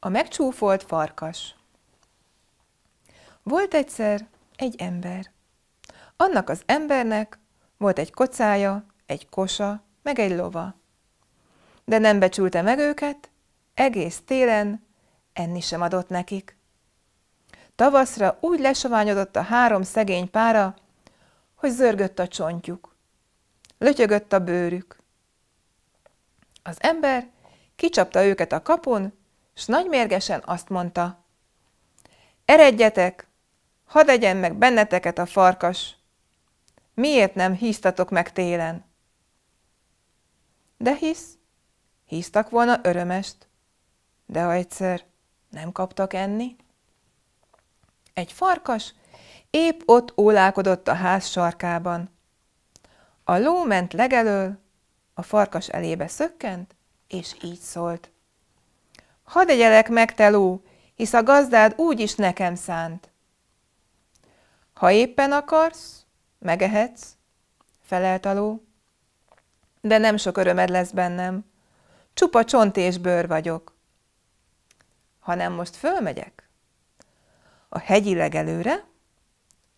A megcsúfolt farkas Volt egyszer egy ember. Annak az embernek volt egy kocája, egy kosa, meg egy lova. De nem becsülte meg őket, egész télen enni sem adott nekik. Tavaszra úgy lesaványodott a három szegény pára, hogy zörgött a csontjuk, lötyögött a bőrük. Az ember kicsapta őket a kapun, s nagymérgesen azt mondta, eredjetek, hadd egyen meg benneteket a farkas, miért nem híztatok meg télen? De hisz, híztak volna örömest, de ha egyszer nem kaptak enni? Egy farkas épp ott ólálkodott a ház sarkában. A ló ment legelől, a farkas elébe szökkent, és így szólt. Hadd egyelek meg, te ló, hisz a gazdád úgy is nekem szánt. Ha éppen akarsz, megehetsz, felelt a ló. De nem sok örömed lesz bennem. Csupa csont és bőr vagyok. Ha nem most fölmegyek? A hegyi legelőre,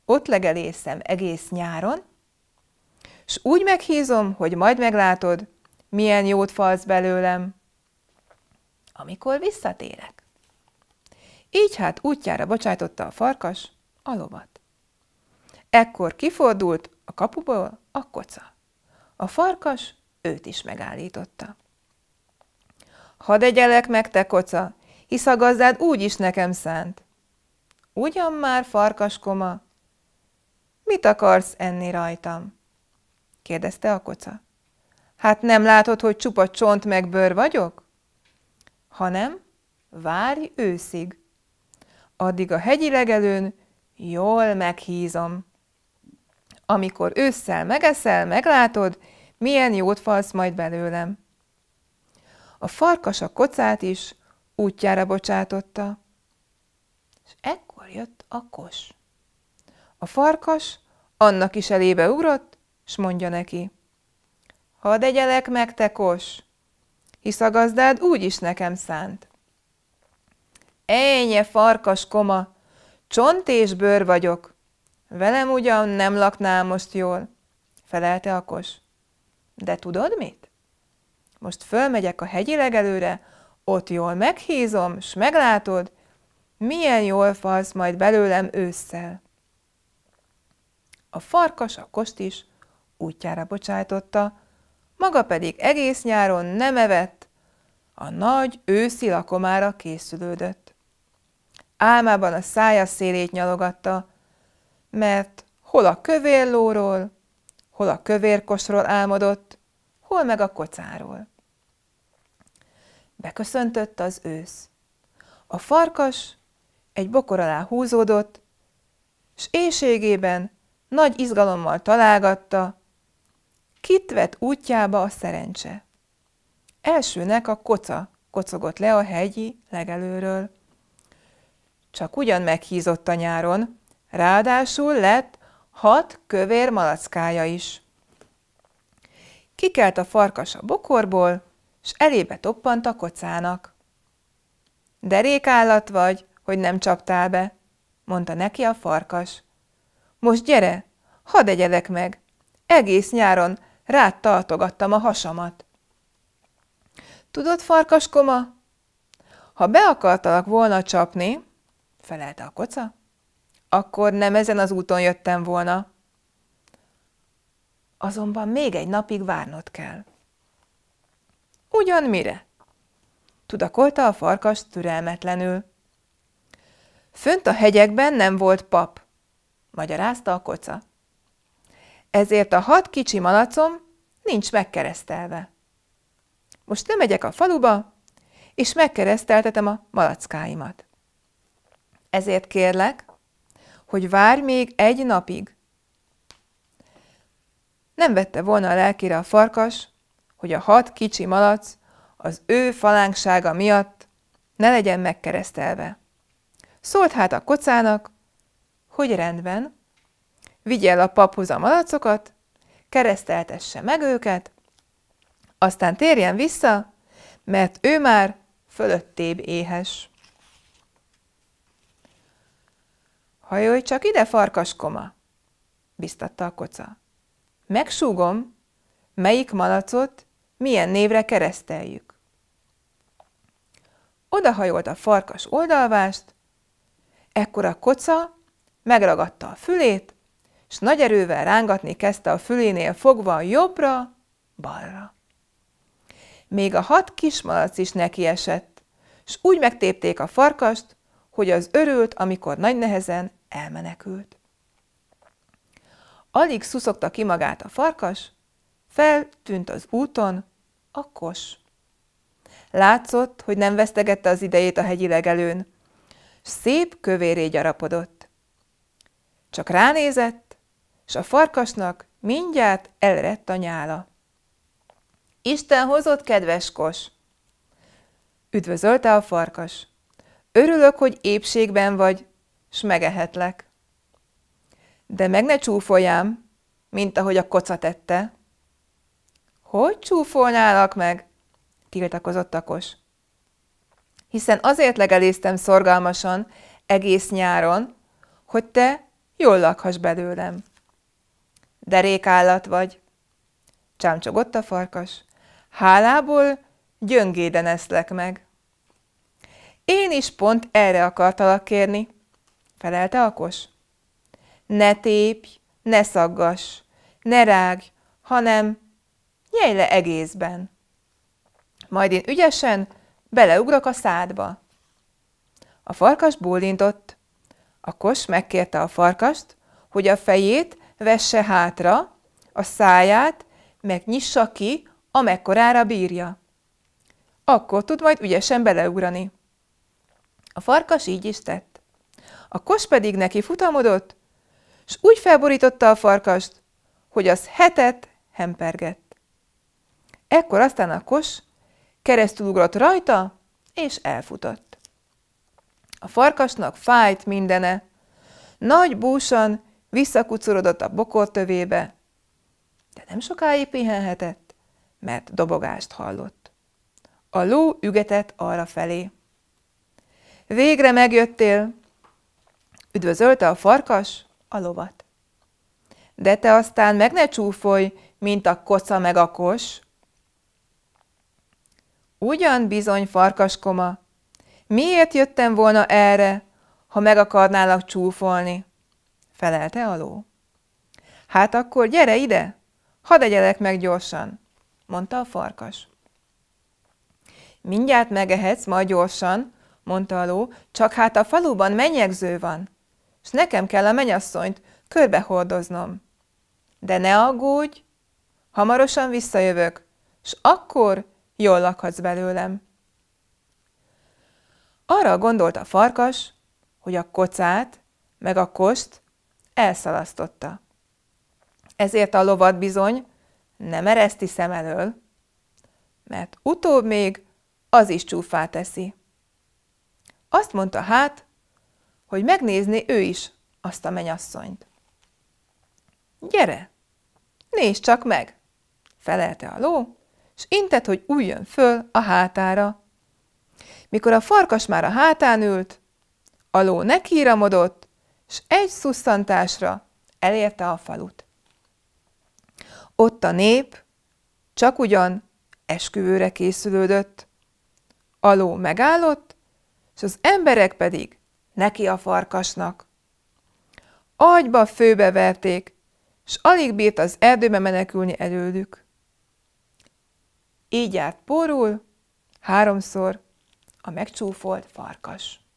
ott legelészem egész nyáron, s úgy meghízom, hogy majd meglátod, milyen jót falsz belőlem amikor visszatérek. Így hát útjára bocsájtotta a farkas a lovat. Ekkor kifordult a kapuból a koca. A farkas őt is megállította. Hadd egyelek meg, te koca, hisz a gazdád úgy is nekem szánt. Ugyan már, farkaskoma, mit akarsz enni rajtam? kérdezte a koca. Hát nem látod, hogy csupa csont meg bőr vagyok? hanem várj őszig. Addig a hegyi legelőn jól meghízom. Amikor ősszel megeszel, meglátod, milyen jót falsz majd belőlem. A farkas a kocát is útjára bocsátotta. És ekkor jött a kos. A farkas annak is elébe ugrott, s mondja neki. Hadd egyelek meg, te kos! hisz a gazdád úgy is nekem szánt. Ejnye farkas koma, csont és bőr vagyok, velem ugyan nem laknál most jól, felelte kos. De tudod mit? Most fölmegyek a hegyi legelőre, ott jól meghízom, s meglátod, milyen jól falsz majd belőlem ősszel. A farkas a kost is útjára bocsájtotta, maga pedig egész nyáron nem evett, a nagy őszi lakomára készülődött. Álmában a szája szélét nyalogatta, mert hol a kövér lóról, hol a kövérkosról álmodott, hol meg a kocáról. Beköszöntött az ősz. A farkas egy bokor alá húzódott, s éjségében nagy izgalommal találgatta, Kit vett útjába a szerencse? Elsőnek a koca kocogott le a hegyi legelőről. Csak ugyan meghízott a nyáron, ráadásul lett hat kövér malackája is. Kikelt a farkas a bokorból, s elébe toppant a kocának. Derék állat vagy, hogy nem csaptál be, mondta neki a farkas. Most gyere, hadd egyedek meg. Egész nyáron rád tartogattam a hasamat. Tudod, farkaskoma, ha be akartalak volna csapni, felelte a koca, akkor nem ezen az úton jöttem volna. Azonban még egy napig várnod kell. Ugyan mire? Tudakolta a farkas türelmetlenül. Fönt a hegyekben nem volt pap, magyarázta a koca ezért a hat kicsi malacom nincs megkeresztelve. Most nem megyek a faluba, és megkereszteltetem a malackáimat. Ezért kérlek, hogy várj még egy napig. Nem vette volna a lelkére a farkas, hogy a hat kicsi malac az ő falánksága miatt ne legyen megkeresztelve. Szólt hát a kocának, hogy rendben, vigye el a paphoz a malacokat, kereszteltesse meg őket, aztán térjen vissza, mert ő már fölöttébb éhes. Hajolj csak ide, farkaskoma, biztatta a koca. Megsúgom, melyik malacot milyen névre kereszteljük. Odahajolt a farkas oldalvást, ekkor a koca megragadta a fülét, és nagy erővel rángatni kezdte a fülénél fogva jobbra, balra. Még a hat kismalac is nekiesett, és úgy megtépték a farkast, hogy az örült, amikor nagy nehezen elmenekült. Alig szuszogta ki magát a farkas, feltűnt az úton a kos. Látszott, hogy nem vesztegette az idejét a hegyi legelőn, s szép kövéré gyarapodott. Csak ránézett, és a farkasnak mindjárt elrett a nyála. Isten hozott, kedves kos! Üdvözölte a farkas. Örülök, hogy épségben vagy, s megehetlek. De meg ne csúfoljám, mint ahogy a koca tette. Hogy csúfolnálak meg? tiltakozott a kos. Hiszen azért legeléztem szorgalmasan egész nyáron, hogy te jól lakhass belőlem derékállat vagy. Csámcsogott a farkas. Hálából gyöngéden eszlek meg. Én is pont erre akartalak kérni, felelte Akos. Ne tépj, ne szaggas, ne rágj, hanem nyelj le egészben. Majd én ügyesen beleugrok a szádba. A farkas bólintott. A kos megkérte a farkast, hogy a fejét vesse hátra a száját, meg nyissa ki, amekkorára bírja. Akkor tud majd ügyesen beleugrani. A farkas így is tett. A kos pedig neki futamodott, s úgy felborította a farkast, hogy az hetet hempergett. Ekkor aztán a kos ugrott rajta, és elfutott. A farkasnak fájt mindene. Nagy búsan Visszakucorodott a bokor tövébe, de nem sokáig pihenhetett, mert dobogást hallott. A ló ügetett arra felé. Végre megjöttél, üdvözölte a farkas a lovat. De te aztán meg ne csúfolj, mint a koca meg a kos. Ugyan bizony, farkaskoma, miért jöttem volna erre, ha meg akarnálak csúfolni? felelte a ló. Hát akkor gyere ide, hadd egyelek meg gyorsan, mondta a farkas. Mindjárt megehetsz majd gyorsan, mondta a ló, csak hát a faluban menyegző van, és nekem kell a menyasszonyt körbehordoznom. De ne aggódj, hamarosan visszajövök, s akkor jól lakhatsz belőlem. Arra gondolt a farkas, hogy a kocát, meg a kost elszalasztotta. Ezért a lovat bizony nem ereszti szem elől, mert utóbb még az is csúfá teszi. Azt mondta hát, hogy megnézné ő is azt a menyasszonyt. Gyere, nézd csak meg, felelte a ló, s intett, hogy üljön föl a hátára. Mikor a farkas már a hátán ült, a ló nekiramodott, és egy szusszantásra elérte a falut. Ott a nép csak ugyan esküvőre készülődött. Aló megállott, és az emberek pedig neki a farkasnak. Agyba főbe verték, s alig bírt az erdőbe menekülni előlük. Így járt porul háromszor a megcsúfolt farkas.